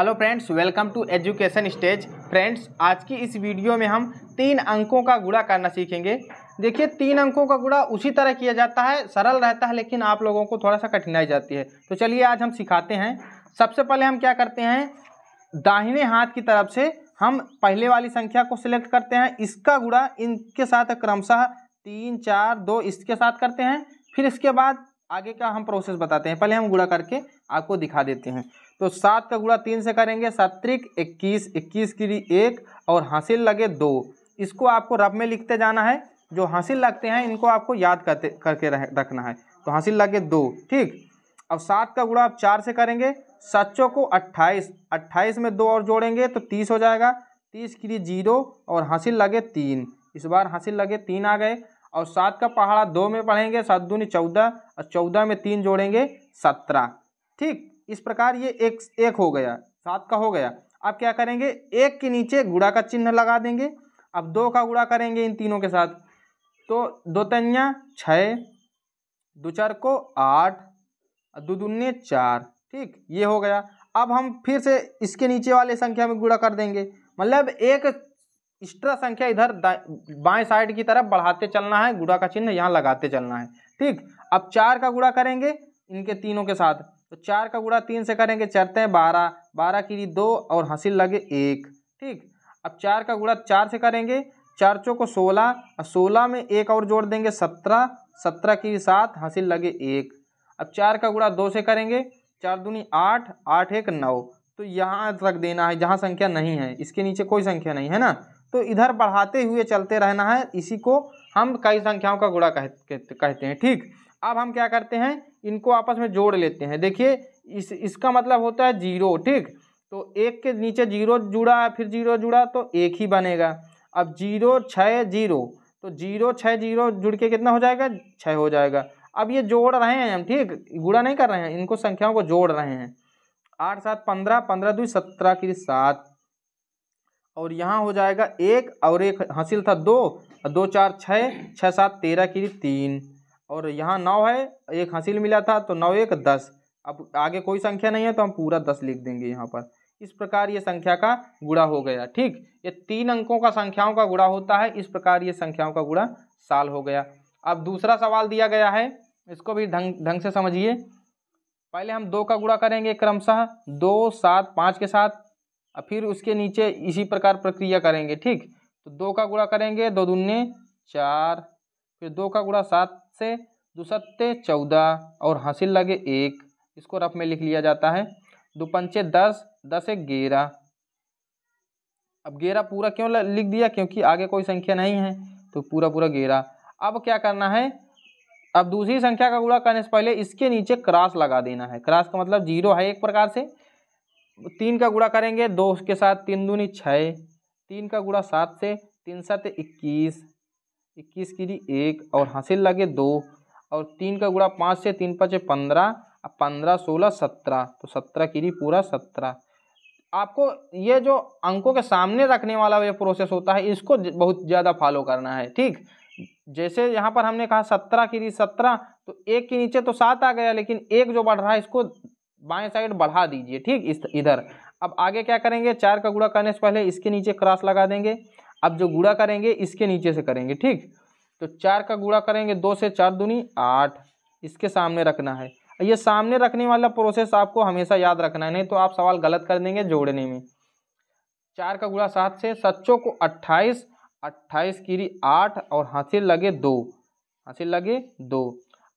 hello friends welcome to Education Stage friends आज की इस वीडियो में हम तीन अंकों का गुड़ा करना सीखेंगे देखिए तीन अंकों का गुड़ा उसी तरह किया जाता है सरल रहता है लेकिन आप लोगों को थोड़ा सा कठिनाई जाती है तो चलिए आज हम सिखाते हैं सबसे पहले हम क्या करते हैं दाहिने हाथ की तरफ से हम पहले वाली संख्या को सिलेक्ट करते हैं इसका गुड़ा इनके साथ क्रमशः तीन चार दो इसके साथ करते हैं फिर इसके बाद आगे का हम प्रोसेस बताते हैं पहले हम गुड़ा करके आपको दिखा देते हैं तो सात का गुड़ा तीन से करेंगे सात्रिक इक्कीस इक्कीस की एक और हासिल लगे दो इसको आपको रब में लिखते जाना है जो हासिल लगते हैं इनको आपको याद करते करके रखना है तो हासिल लगे दो ठीक अब सात का गुड़ा आप चार से करेंगे सच्चों को अट्ठाईस अट्ठाईस में दो और जोड़ेंगे तो तीस हो जाएगा तीस के लिए जीरो और हासिल लगे तीन इस बार हासिल लगे तीन आ गए और सात का पहाड़ा दो में पढ़ेंगे सात दूनी चौदह और चौदह में तीन जोड़ेंगे सत्रह ठीक इस प्रकार ये एक एक हो गया सात का हो गया अब क्या करेंगे एक के नीचे गुड़ा का चिन्ह लगा देंगे अब दो का गुड़ा करेंगे इन तीनों के साथ तो दो तनिया छः दो चार को आठ दो दून्य चार ठीक ये हो गया अब हम फिर से इसके नीचे वाले संख्या में गुड़ा कर देंगे मतलब एक एक्स्ट्रा संख्या इधर बाएं साइड की तरफ बढ़ाते चलना है गुड़ा का चिन्ह यहाँ लगाते चलना है ठीक अब चार का गुड़ा करेंगे इनके तीनों के साथ तो चार का गुड़ा तीन से करेंगे चरते हैं बारह बारह की दो और हंसिल लगे एक ठीक अब चार का गुड़ा चार से करेंगे चारचों को सोलह और सोलह में एक और जोड़ देंगे सत्रह सत्रह की सात हंसिल लगे एक अब चार का गुड़ा दो से करेंगे चार दूनी आठ आठ एक नौ तो यहाँ तक देना है जहाँ संख्या नहीं है इसके नीचे कोई संख्या नहीं है ना तो इधर बढ़ाते हुए चलते रहना है इसी को हम कई संख्याओं का गुड़ा कह, कहते हैं ठीक अब हम क्या करते हैं इनको आपस में जोड़ लेते हैं देखिए इस इसका मतलब होता है जीरो ठीक तो एक के नीचे जीरो जुड़ा फिर जीरो जुड़ा तो एक ही बनेगा अब जीरो छः जीरो तो जीरो छः जीरो जुड़ के कितना हो जाएगा छः हो जाएगा अब ये जोड़ रहे हैं हम ठीक गुड़ा नहीं कर रहे हैं इनको संख्याओं को जोड़ रहे हैं आठ सात पंद्रह पंद्रह दुई सत्रह की सात और यहाँ हो जाएगा एक और एक हासिल था दो दो चार छः छः सात तेरह की तीन और यहाँ नौ है एक हासिल मिला था तो नौ एक दस अब आगे कोई संख्या नहीं है तो हम पूरा दस लिख देंगे यहाँ पर इस प्रकार ये संख्या का गुड़ा हो गया ठीक ये तीन अंकों का संख्याओं का गुड़ा होता है इस प्रकार ये संख्याओं का गुड़ा साल हो गया अब दूसरा सवाल दिया गया है इसको भी ढंग ढंग से समझिए पहले हम दो का गुड़ा करेंगे क्रमशः दो सात पाँच के साथ और फिर उसके नीचे इसी प्रकार प्रक्रिया करेंगे ठीक तो दो का गुणा करेंगे दो दूने चार फिर दो का गुणा सात से दो सत्ते चौदह और हासिल लगे एक इसको रफ में लिख लिया जाता है दो पंचे दस दस एक ग्यारह अब ग्यारह पूरा क्यों लिख दिया क्योंकि आगे कोई संख्या नहीं है तो पूरा पूरा ग्यारह अब क्या करना है अब दूसरी संख्या का गुणा करने से पहले इसके नीचे क्रास लगा देना है क्रास का मतलब जीरो है एक प्रकार से तीन का गुड़ा करेंगे दो के साथ तीन दूनी छः तीन का गुड़ा सात से तीन सात इक्कीस इक्कीस की दी एक और हासिल लगे दो और तीन का गुड़ा पाँच से तीन पाँच पंद्रह अब पंद्रह सोलह सत्रह तो सत्रह की दी पूरा सत्रह आपको ये जो अंकों के सामने रखने वाला ये प्रोसेस होता है इसको बहुत ज़्यादा फॉलो करना है ठीक जैसे यहाँ पर हमने कहा सत्रह की दी सत्रह तो एक के नीचे तो सात आ गया लेकिन एक जो बढ़ रहा है इसको बाएं साइड बढ़ा दीजिए ठीक इस इधर अब आगे क्या करेंगे चार का गुड़ा करने से पहले इसके नीचे क्रॉस लगा देंगे अब जो गुड़ा करेंगे इसके नीचे से करेंगे ठीक तो चार का गुड़ा करेंगे दो से चार दूनी आठ इसके सामने रखना है ये सामने रखने वाला प्रोसेस आपको हमेशा याद रखना है नहीं तो आप सवाल गलत कर देंगे जोड़ने में चार का गुड़ा सात से सच्चों को अट्ठाईस अट्ठाईस कीरी आठ और हासिल लगे दो हासिल लगे दो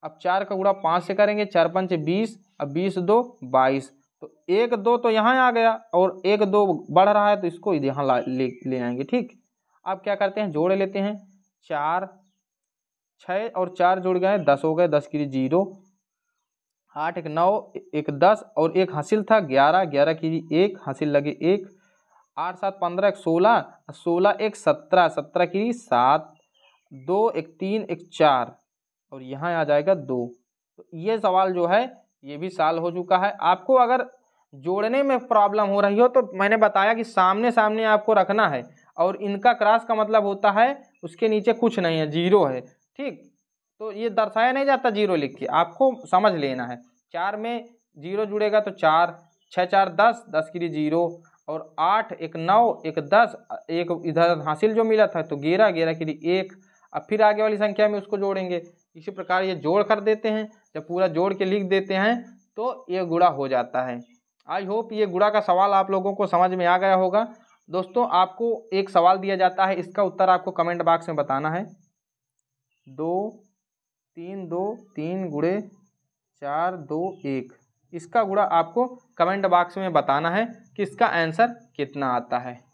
अब चार का गुड़ा पाँच से करेंगे चार पंच बीस अब बीस दो बाईस तो एक दो तो यहाँ आ गया और एक दो बढ़ रहा है तो इसको यहाँ ले ले आएंगे ठीक अब क्या करते हैं जोड़ लेते हैं चार छः और चार जुड़ गए दस हो गए दस के लिए जीरो आठ एक नौ एक दस और एक हासिल था ग्यारह ग्यारह के लिए एक हासिल लगे एक आठ सात पंद्रह एक सोलह सोलह एक सत्रह सत्रह के लिए सात दो एक तीन एक चार और यहाँ आ जाएगा दो तो ये सवाल जो है ये भी साल हो चुका है आपको अगर जोड़ने में प्रॉब्लम हो रही हो तो मैंने बताया कि सामने सामने आपको रखना है और इनका क्रॉस का मतलब होता है उसके नीचे कुछ नहीं है जीरो है ठीक तो ये दर्शाया नहीं जाता जीरो लिख के आपको समझ लेना है चार में जीरो जुड़ेगा तो चार छः चार दस दस के लिए जीरो और आठ एक नौ एक दस एक इधर हासिल जो मिला था तो ग्यारह ग्यारह के लिए एक अब फिर आगे वाली संख्या में उसको जोड़ेंगे इसी प्रकार ये जोड़ कर देते हैं जब पूरा जोड़ के लिख देते हैं तो ये गुड़ा हो जाता है आई होप ये गुड़ा का सवाल आप लोगों को समझ में आ गया होगा दोस्तों आपको एक सवाल दिया जाता है इसका उत्तर आपको कमेंट बॉक्स में बताना है दो तीन दो तीन गुड़े चार दो एक इसका गुड़ा आपको कमेंट बॉक्स में बताना है कि इसका आंसर कितना आता है